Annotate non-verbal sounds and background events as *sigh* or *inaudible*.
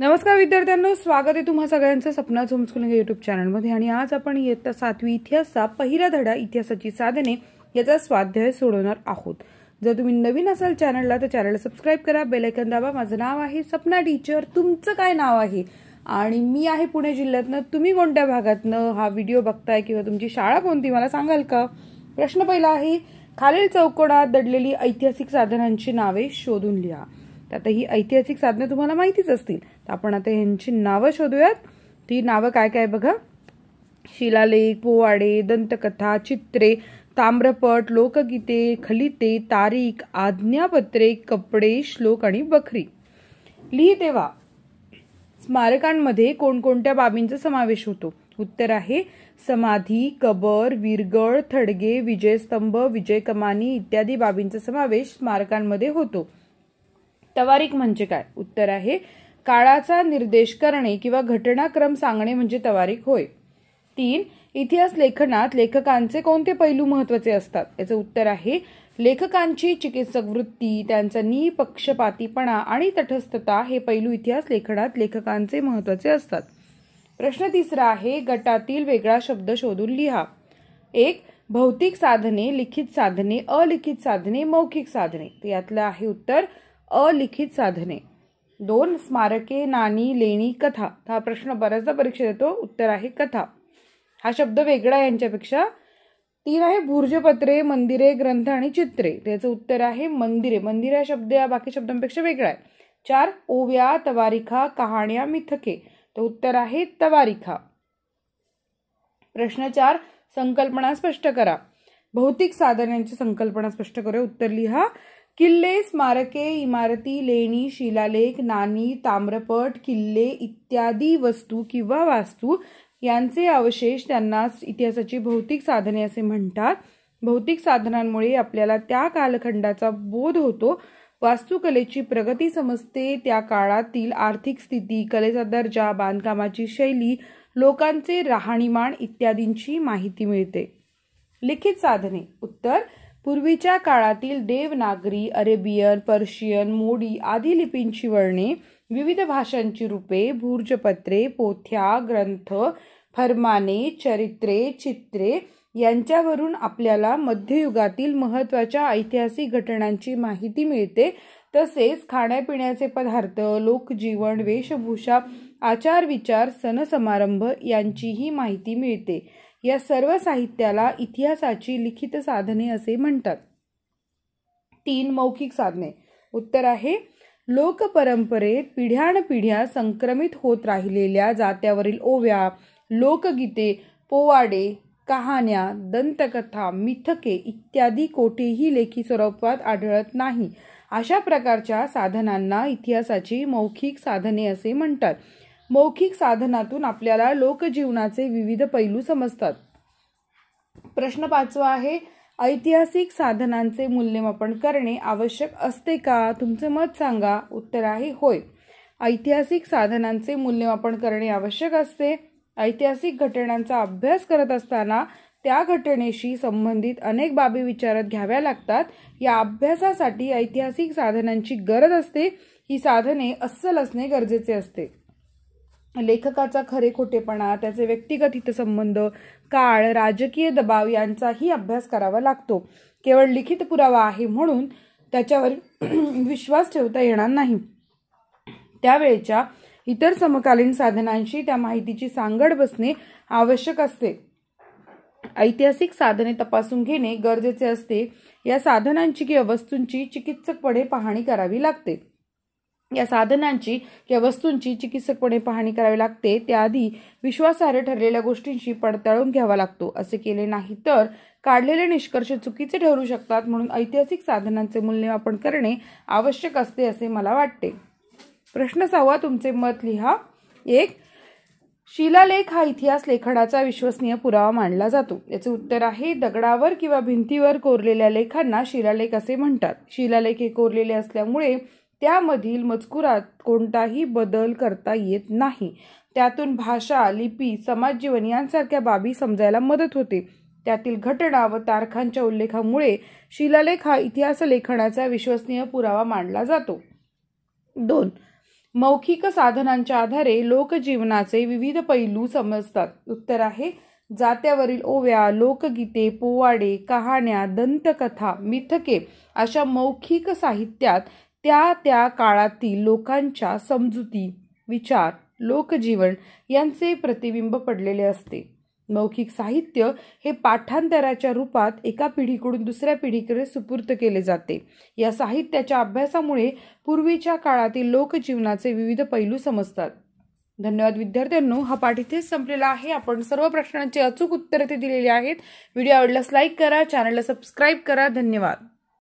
नमस्कार विद्यार्थ्यांनो स्वागत आहे तुम्हा सगळ्यांचं सपना स्कूल युट्यूब चॅनलमध्ये आणि आज आपण इयत्ता सातवी इतिहासचा पहिला धडा इतिहासाची साधने याचा स्वाध्याय सोडवणार आहोत जर तुम्ही नवीन असाल चॅनलला तर चॅनलला सबस्क्राईब करा बेलायकन दाबा माझं नाव आहे सपना टीचर तुमचं काय नाव आहे आणि मी आहे पुणे जिल्ह्यातनं तुम्ही कोणत्या भागातनं हा व्हिडिओ बघताय किंवा तुमची शाळा कोणती मला सांगाल का प्रश्न पहिला आहे खालील चौकोनात दडलेली ऐतिहासिक साधनांची नावे शोधून लिहा आता ही ऐतिहासिक साधने तुम्हाला माहितीच असतील आपण आता यांची नावं शोधूयात ती नावं काय काय बघा शिलालेख पोवाडे दंतकथा चित्रे ताम्रपट लोकगीते खलिते तारीख आज्ञापत्रे कपडे श्लोक आणि बखरी लिही तेव्हा स्मारकांमध्ये कोणकोणत्या बाबींचा समावेश होतो उत्तर आहे समाधी कबर विरगळ थडगे विजयस्तंभ विजय कमानी इत्यादी बाबींचा समावेश स्मारकांमध्ये होतो तवारीक म्हणजे काय उत्तर आहे काळाचा निर्देश करणे किंवा घटनाक्रम सांगणे म्हणजे तवारीख होय तीन इतिहास लेखनात लेखकांचे कोणते पैलू महत्वाचे असतात याचं उत्तर आहे लेखकांची चिकित्सक वृत्ती त्यांचा निपक्षपातीपणा आणि तटस्थता हे पैलू इतिहास लेखनात लेखकांचे महत्वाचे असतात प्रश्न तिसरा आहे गटातील वेगळा शब्द शोधून लिहा एक भौतिक साधने लिखित साधने अलिखित साधने मौखिक साधने यातलं आहे उत्तर अलिखित साधने दोन स्मारके नाणी लेणी कथा हा प्रश्न बऱ्याचदा परीक्षेत देतो उत्तर आहे कथा हा शब्द वेगळा आहे यांच्यापेक्षा तीन आहे भूर्जपत्रे मंदिरे ग्रंथ आणि चित्रे त्याचं उत्तर आहे मंदिरे मंदिर हा शब्द या बाकी शब्दांपेक्षा वेगळा आहे चार ओव्या तवारिखा कहाण्या मिथके तर उत्तर आहे तवारिखा प्रश्न चार संकल्पना स्पष्ट करा भौतिक साधनांची संकल्पना स्पष्ट करूया उत्तर लिहा किल्ले स्मारके इमारती लेणी शिलालेख नाणी ताम्रपट किल्ले इत्यादी वस्तू किंवा वास्तू यांचे अवशेष त्यांना इतिहासाची भौतिक साधने असे म्हणतात भौतिक साधनांमुळे आपल्याला त्या कालखंडाचा बोध होतो वास्तुकलेची प्रगती समजते त्या काळातील आर्थिक स्थिती कलेचा दर्जा बांधकामाची शैली लोकांचे राहणीमान इत्यादींची माहिती मिळते लिखित साधने उत्तर पूर्वीच्या काळातील देवनागरी अरेबियन पर्शियन मोडी आदी लिपींची वर्णे विविध भाषांची रूपे भूर्जपत्रे पोथ्या ग्रंथ फरमाने चरित्रे चित्रे यांच्यावरून आपल्याला मध्ययुगातील महत्त्वाच्या ऐतिहासिक घटनांची माहिती मिळते तसेच खाण्यापिण्याचे पदार्थ लोकजीवन वेशभूषा आचार विचार सणसमारंभ यांचीही माहिती मिळते या सर्व साहित्याला इतिहासाची लिखित साधने असे म्हणतात तीन मौखिक साधने उत्तर आहे लोकपरंपरेत पिढ्यानपिढ्या संक्रमित होत राहिलेल्या जात्यावरील ओव्या लोकगीते पोवाडे कहाण्या दंतकथा मिथके इत्यादी कोठेही लेखी स्वरूपात आढळत नाही अशा प्रकारच्या साधनांना इतिहासाची मौखिक साधने असे म्हणतात मौखिक साधनातून आपल्याला लोकजीवनाचे विविध पैलू समजतात प्रश्न पाचवा आहे ऐतिहासिक साधनांचे मूल्यमापन करणे आवश्यक असते का तुमचे मत सांगा उत्तर आहे होय ऐतिहासिक साधनांचे मूल्यमापन करणे आवश्यक असते ऐतिहासिक घटनांचा अभ्यास करत असताना त्या घटनेशी संबंधित अनेक बाबी विचारात घ्याव्या लागतात या अभ्यासासाठी ऐतिहासिक साधनांची गरज असते ही साधने अस्सल असणे गरजेचे असते लेखकाचा खरे खोटेपणा त्याचे व्यक्तिगत हितसंबंध काळ राजकीय दबाव यांचाही अभ्यास करावा लागतो केवळ लिखित पुरावा आहे म्हणून त्याच्यावर *clears throat* विश्वास ठेवता येणार नाही त्यावेळेच्या इतर समकालीन साधनांशी त्या माहितीची सांगड बसणे आवश्यक असते ऐतिहासिक साधने तपासून घेणे गरजेचे असते या साधनांची किंवा वस्तूंची चिकित्सकपणे पाहणी करावी लागते या साधनांची या वस्तूंची चिकित्सकपणे पाहणी करावी लागते त्याआधी विश्वासार्ह ठरलेल्या गोष्टींशी पडताळून घ्यावा लागतो असे केले नाही तर काढलेले निष्कर्ष चुकीचे ठरू शकतात म्हणून ऐतिहासिक साधनांचे मूल्यमापन करणे आवश्यक असते असे मला वाटते प्रश्न सहावा तुमचे मत लिहा एक शिलालेख हा इतिहास लेखनाचा विश्वसनीय पुरावा मानला जातो याचे उत्तर आहे दगडावर किंवा भिंतीवर कोरलेल्या लेखांना शिलालेख असे म्हणतात शिलालेख हे कोरलेले असल्यामुळे त्यामधील मजकुरात कोणताही बदल करता येत नाही त्यातून भाषा लिपी समाजजीवन यांसारख्या बाबी समजायला मदत होते त्यातील घटना व तारखांच्या उल्लेखामुळे शिलालेख हा इतिहास लेखनाचा विश्वसनीय पुरावा मानला जातो दोन मौखिक साधनांच्या आधारे लोकजीवनाचे विविध पैलू समजतात उत्तर आहे जात्यावरील ओव्या लोकगीते पोवाडे कहाण्या दंतकथा मिथके अशा मौखिक साहित्यात त्या त्या काळातील लोकांच्या समजुती विचार लोकजीवन यांचे प्रतिबिंब पडलेले असते मौखिक साहित्य हे पाठांतराच्या रूपात एका पिढीकडून दुसऱ्या पिढीकडे सुपूर्त केले जाते या साहित्याच्या अभ्यासामुळे पूर्वीच्या काळातील लोकजीवनाचे विविध पैलू समजतात धन्यवाद विद्यार्थ्यांनो हा पाठ इथेच संपलेला आहे आपण सर्व प्रश्नांची अचूक उत्तरे ते दिलेली आहेत व्हिडिओ आवडल्यास लाईक करा चॅनलला सबस्क्राईब करा धन्यवाद